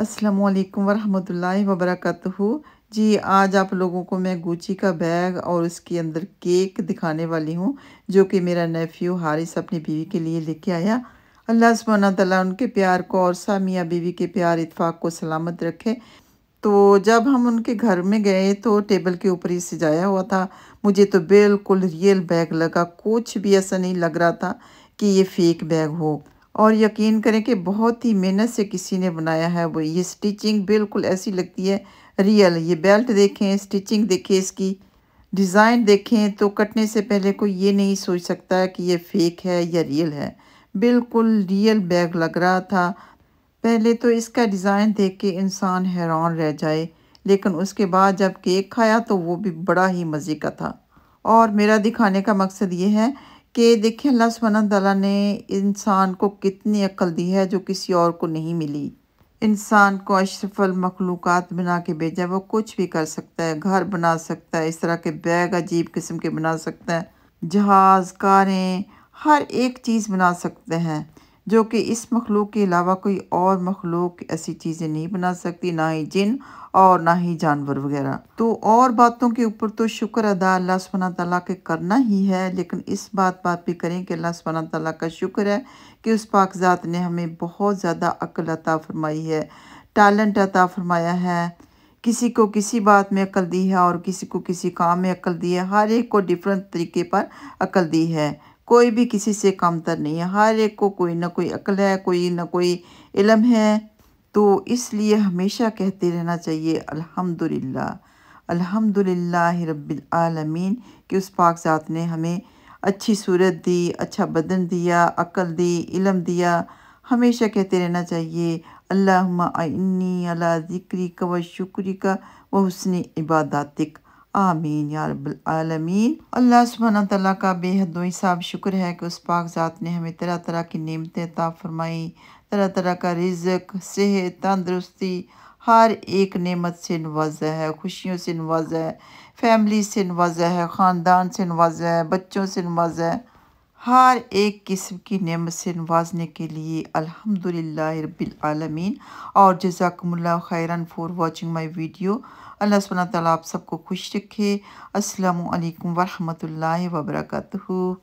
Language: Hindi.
असलकम वरम वरहमतुल्लाहि जी आज आप लोगों को मैं गुची का बैग और उसके अंदर केक दिखाने वाली हूँ जो कि मेरा नेफ्यू हारिस अपनी बीवी के लिए लेके आया अल्लाह सुबहाना तला उनके प्यार को और सामिया बीवी के प्यार इतफाक़ को सलामत रखे तो जब हम उनके घर में गए तो टेबल के ऊपर ही सजाया हुआ था मुझे तो बिल्कुल रियल बैग लगा कुछ भी ऐसा नहीं लग रहा था कि ये फेक बैग हो और यकीन करें कि बहुत ही मेहनत से किसी ने बनाया है वो ये स्टिचिंग बिल्कुल ऐसी लगती है रियल ये बेल्ट देखें स्टिचिंग देखें इसकी डिज़ाइन देखें तो कटने से पहले कोई ये नहीं सोच सकता कि ये फेक है या रियल है बिल्कुल रियल बैग लग रहा था पहले तो इसका डिज़ाइन देख के इंसान हैरान रह जाए लेकिन उसके बाद जब केक खाया तो वो भी बड़ा ही मज़े का था और मेरा दिखाने का मकसद ये है कि देखिए अल्लाह सुबहाना तला ने इंसान को कितनी अक्ल दी है जो किसी और को नहीं मिली इंसान को अशरफल मखलूक बना के भेजा वो कुछ भी कर सकता है घर बना सकता है इस तरह के बैग अजीब किस्म के बना सकता है जहाज़ कारें हर एक चीज़ बना सकते हैं जो कि इस मखलूक के अलावा कोई और मखलूक ऐसी चीज़ें नहीं बना सकती ना ही जिन और ना ही जानवर वगैरह तो और बातों के ऊपर तो शुक्र अदा अल्लाह सुबहाना तला के करना ही है लेकिन इस बात बात भी करें कि अल्लाह सुबहाना तला का शुक्र है कि उस पाकजात ने हमें बहुत ज़्यादा अक्ल अता फरमाई है टैलेंट अता फरमाया है किसी को किसी बात में अक्ल दी है और किसी को किसी काम में अक्ल दी है हर एक को डिफरेंट तरीके पर अक्ल दी है कोई भी किसी से कमतर नहीं है हर एक को कोई ना कोई अक्ल है कोई ना कोई इलम है तो इसलिए हमेशा कहते रहना चाहिए अल्हम्दुलिल्लाह अल्हम्दुलिल्लाह रब्बिल आलमीन कि उस पाक ज़ात ने हमें अच्छी सूरत दी अच्छा बदन दिया अक्ल दी इलम दिया हमेशा कहते रहना चाहिए अल्लाह इन्नी अला ज़िक्री का व शुक्री का व हसन इबादतिक आमीन आलमीन अल्लाह सुबहाना तला का बेहद साहब शुक्र है कि उस पाक ज़ात ने हमें तरह तरह की नियमतें ता फरमाई तरह तरह का रिजक सेहत तंदरुस्ती हर एक नेमत से नवाजा है खुशियों से नवाजा है फैमिली से नवाजा है ख़ानदान से नवाजा है बच्चों से नवाजा है हर एक किस्म की नमत से नवाजने के लिए अल्हम्दुलिल्लाह रब्बिल आलमीन और जजाकमुल्ला खैरन फॉर वाचिंग माय वीडियो अल्लाह सुबह आप सबको खुश रखे अस्सलाम वालेकुम वरहमतुल्लाहि